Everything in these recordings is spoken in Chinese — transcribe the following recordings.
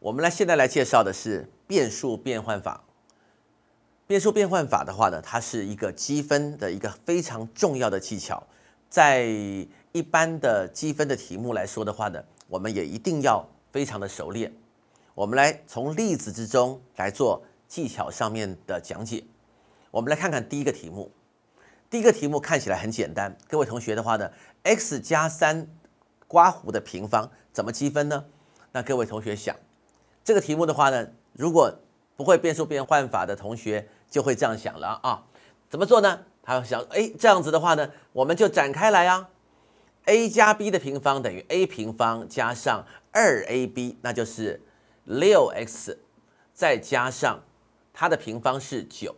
我们来现在来介绍的是变数变换法。变数变换法的话呢，它是一个积分的一个非常重要的技巧，在一般的积分的题目来说的话呢，我们也一定要非常的熟练。我们来从例子之中来做技巧上面的讲解。我们来看看第一个题目。第一个题目看起来很简单，各位同学的话呢，x 加三刮胡的平方怎么积分呢？那各位同学想。这个题目的话呢，如果不会变数变换法的同学就会这样想了啊，怎么做呢？他想，哎，这样子的话呢，我们就展开来啊，a 加 b 的平方等于 a 平方加上二 ab，那就是六 x 再加上它的平方是九，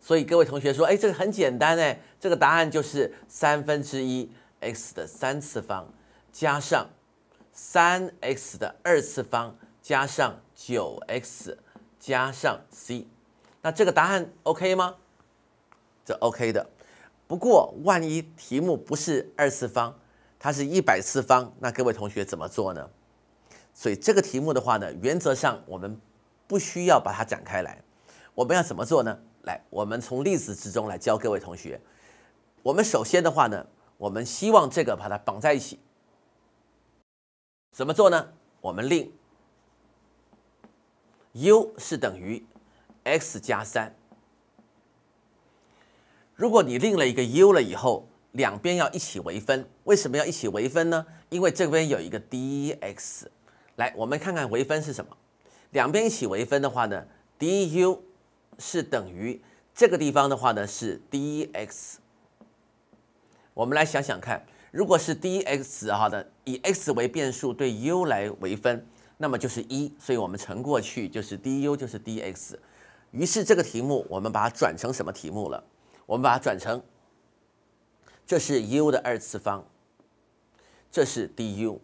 所以各位同学说，哎，这个很简单哎，这个答案就是三分之一 x 的三次方加上。三 x 的二次方加上九 x 加上 c，那这个答案 OK 吗？这 OK 的。不过万一题目不是二次方，它是一百次方，那各位同学怎么做呢？所以这个题目的话呢，原则上我们不需要把它展开来，我们要怎么做呢？来，我们从例子之中来教各位同学。我们首先的话呢，我们希望这个把它绑在一起。怎么做呢？我们令 u 是等于 x 加三。如果你令了一个 u 了以后，两边要一起微分。为什么要一起微分呢？因为这边有一个 dx。来，我们看看微分是什么。两边一起微分的话呢，du 是等于这个地方的话呢是 dx。我们来想想看。如果是 d x 哈的，以 x 为变数，对 u 来为分，那么就是一，所以我们乘过去就是 d u 就是 d x，于是这个题目我们把它转成什么题目了？我们把它转成这是 u 的二次方，这是 d u，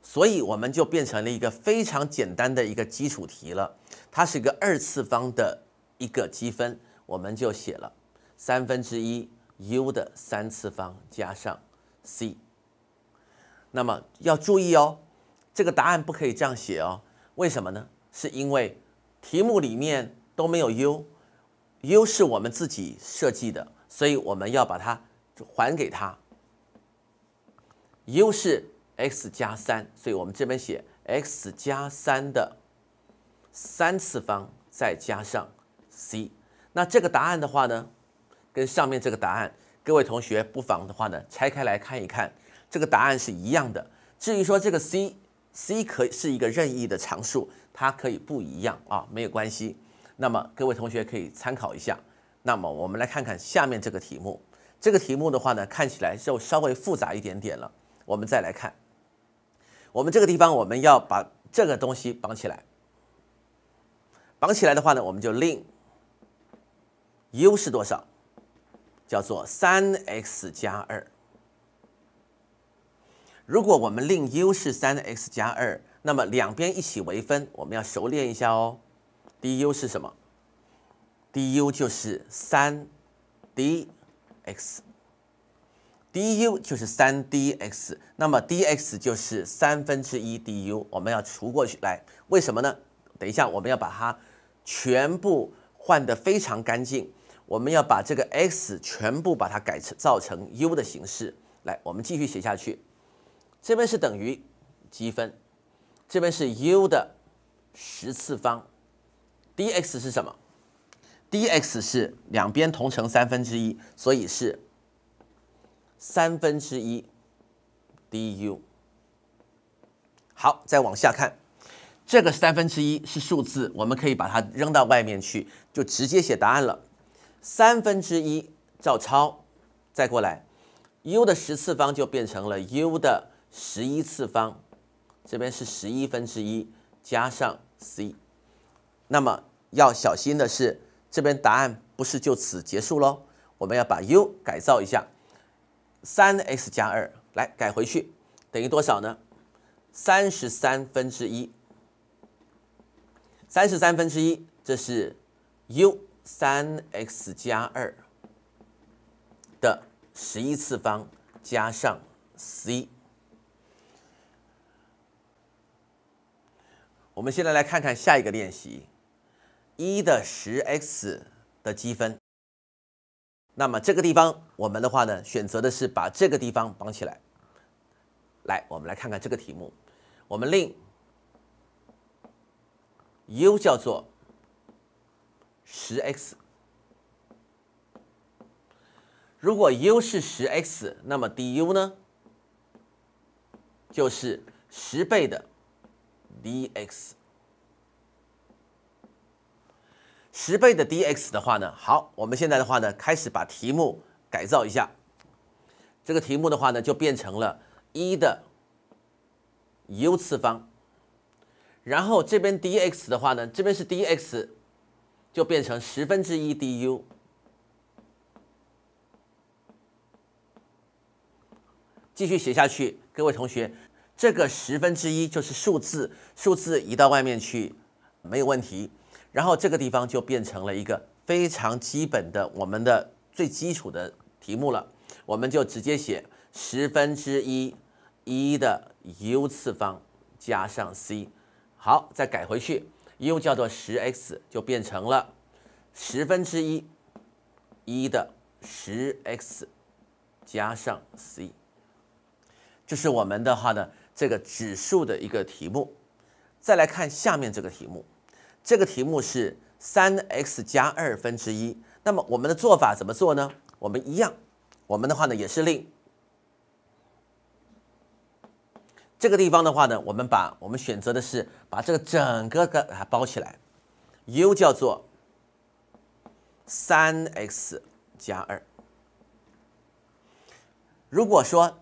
所以我们就变成了一个非常简单的一个基础题了。它是一个二次方的一个积分，我们就写了三分之一。u 的三次方加上 c，那么要注意哦，这个答案不可以这样写哦，为什么呢？是因为题目里面都没有 u，u 是我们自己设计的，所以我们要把它还给它。u 是 x 加三，所以我们这边写 x 加三的三次方再加上 c。那这个答案的话呢？跟上面这个答案，各位同学不妨的话呢，拆开来看一看，这个答案是一样的。至于说这个 c，c 可以是一个任意的常数，它可以不一样啊，没有关系。那么各位同学可以参考一下。那么我们来看看下面这个题目，这个题目的话呢，看起来就稍微复杂一点点了。我们再来看，我们这个地方我们要把这个东西绑起来，绑起来的话呢，我们就令 u 是多少？叫做三 x 加二。如果我们令 u 是三 x 加二，那么两边一起微分，我们要熟练一下哦。d u 是什么？d u 就是三 d x。d u 就是三 d x，那么 d x 就是三分之一 d u。我们要除过去，来，为什么呢？等一下，我们要把它全部换的非常干净。我们要把这个 x 全部把它改成造成 u 的形式，来，我们继续写下去。这边是等于积分，这边是 u 的十次方，dx 是什么？dx 是两边同乘三分之一，所以是三分之一 du。好，再往下看，这个三分之一是数字，我们可以把它扔到外面去，就直接写答案了。三分之一照抄，再过来，u 的十次方就变成了 u 的十一次方，这边是十一分之一加上 c。那么要小心的是，这边答案不是就此结束喽，我们要把 u 改造一下，三 x 加二来改回去，等于多少呢？三十三分之一，三十三分之一，这是 u。三 x 加二的十一次方加上 c。我们现在来看看下一个练习，一的十 x 的积分。那么这个地方，我们的话呢，选择的是把这个地方绑起来。来，我们来看看这个题目，我们令 u 叫做。十 x，如果 u 是十 x，那么 du 呢？就是十倍的 dx，十倍的 dx 的话呢，好，我们现在的话呢，开始把题目改造一下，这个题目的话呢，就变成了一的 u 次方，然后这边 dx 的话呢，这边是 dx。就变成十分之一 d u，继续写下去，各位同学，这个十分之一就是数字，数字移到外面去没有问题，然后这个地方就变成了一个非常基本的，我们的最基础的题目了，我们就直接写十分之一一的 u 次方加上 c，好，再改回去。又叫做十 x 就变成了十分之一一的十 x 加上 c，这是我们的话呢这个指数的一个题目。再来看下面这个题目，这个题目是三 x 加二分之一。那么我们的做法怎么做呢？我们一样，我们的话呢也是令。这个地方的话呢，我们把我们选择的是把这个整个给它包起来，u 叫做三 x 加二。如果说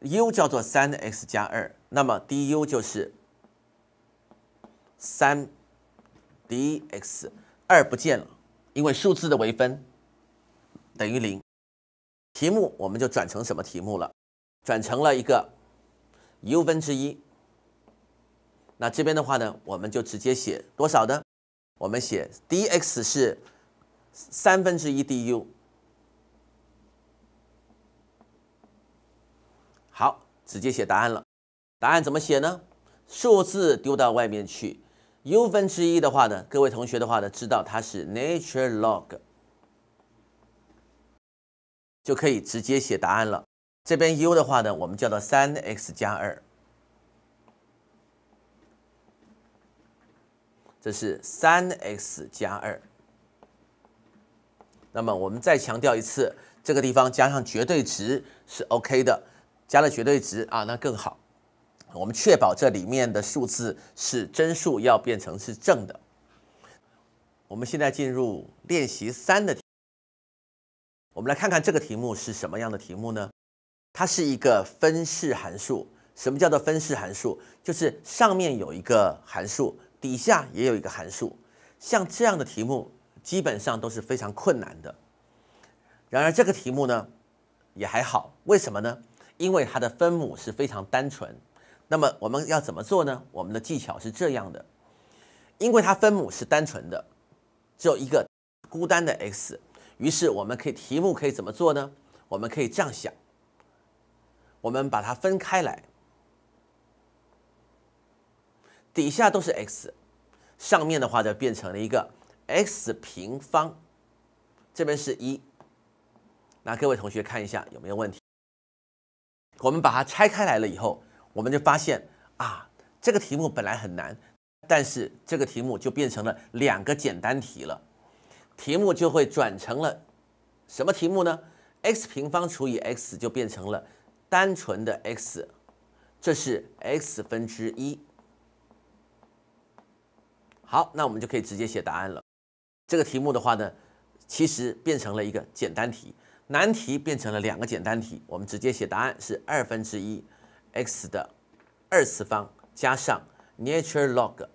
u 叫做三 x 加二，那么 du 就是三 dx，二不见了，因为数字的微分等于零。题目我们就转成什么题目了？转成了一个。u 分之一，那这边的话呢，我们就直接写多少呢？我们写 dx 是三分之一 du。好，直接写答案了。答案怎么写呢？数字丢到外面去，u 分之一的话呢，各位同学的话呢，知道它是 nature log，就可以直接写答案了。这边 u 的话呢，我们叫做三 x 加二，这是三 x 加二。那么我们再强调一次，这个地方加上绝对值是 OK 的，加了绝对值啊，那更好。我们确保这里面的数字是真数要变成是正的。我们现在进入练习三的题，我们来看看这个题目是什么样的题目呢？它是一个分式函数。什么叫做分式函数？就是上面有一个函数，底下也有一个函数。像这样的题目基本上都是非常困难的。然而这个题目呢也还好，为什么呢？因为它的分母是非常单纯。那么我们要怎么做呢？我们的技巧是这样的：因为它分母是单纯的，只有一个孤单的 x，于是我们可以题目可以怎么做呢？我们可以这样想。我们把它分开来，底下都是 x，上面的话就变成了一个 x 平方，这边是一。那各位同学看一下有没有问题。我们把它拆开来了以后，我们就发现啊，这个题目本来很难，但是这个题目就变成了两个简单题了，题目就会转成了什么题目呢？x 平方除以 x 就变成了。单纯的 x，这是 x 分之一。好，那我们就可以直接写答案了。这个题目的话呢，其实变成了一个简单题，难题变成了两个简单题。我们直接写答案是二分之一 x 的二次方加上 n a t u r e l log。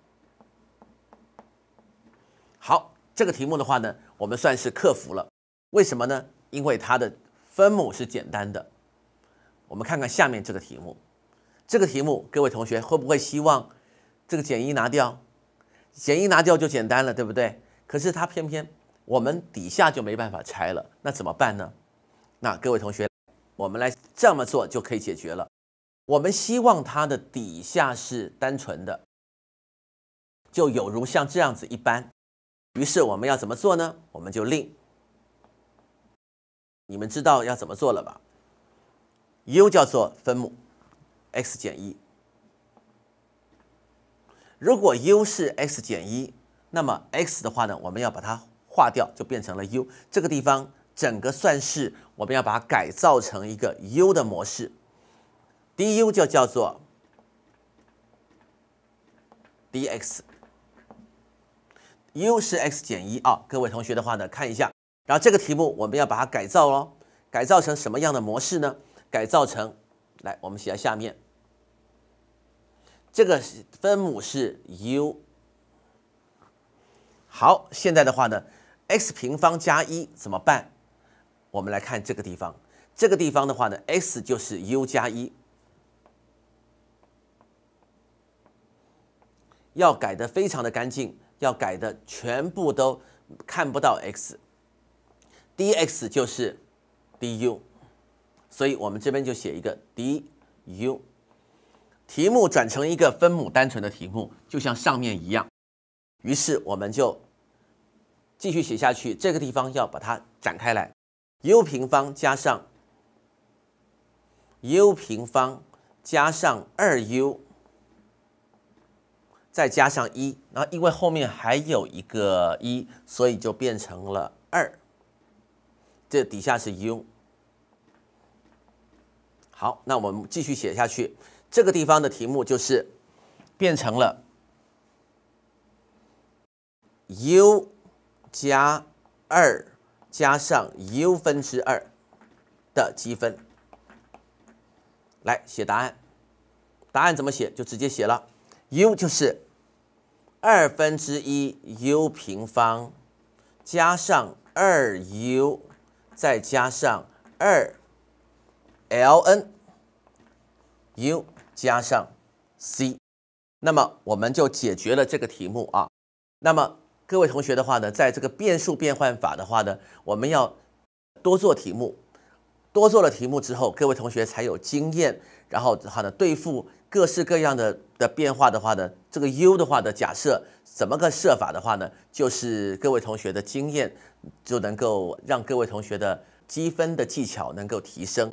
好，这个题目的话呢，我们算是克服了。为什么呢？因为它的分母是简单的。我们看看下面这个题目，这个题目各位同学会不会希望这个减一拿掉，减一拿掉就简单了，对不对？可是它偏偏我们底下就没办法拆了，那怎么办呢？那各位同学，我们来这么做就可以解决了。我们希望它的底下是单纯的，就有如像这样子一般。于是我们要怎么做呢？我们就令，你们知道要怎么做了吧。u 叫做分母，x 减一。如果 u 是 x 减一，那么 x 的话呢，我们要把它化掉，就变成了 u。这个地方整个算式我们要把它改造成一个 u 的模式，du 就叫做 dx。u 是 x 减一啊，各位同学的话呢，看一下，然后这个题目我们要把它改造喽，改造成什么样的模式呢？改造成，来，我们写在下面。这个分母是 u。好，现在的话呢，x 平方加一怎么办？我们来看这个地方。这个地方的话呢，x 就是 u 加一。要改的非常的干净，要改的全部都看不到 x。dx 就是 du。所以我们这边就写一个 du，题目转成一个分母单纯的题目，就像上面一样。于是我们就继续写下去，这个地方要把它展开来，u 平方加上 u 平方加上二 u，再加上一，然后因为后面还有一个一，所以就变成了二。这底下是 u。好，那我们继续写下去。这个地方的题目就是变成了 u 加二加上 u 分之二的积分。来写答案，答案怎么写就直接写了。u 就是二分之一 u 平方加上二 u 再加上二。ln u 加上 c，那么我们就解决了这个题目啊。那么各位同学的话呢，在这个变数变换法的话呢，我们要多做题目，多做了题目之后，各位同学才有经验。然后的话呢，对付各式各样的的变化的话呢，这个 u 的话的假设怎么个设法的话呢，就是各位同学的经验就能够让各位同学的。积分的技巧能够提升。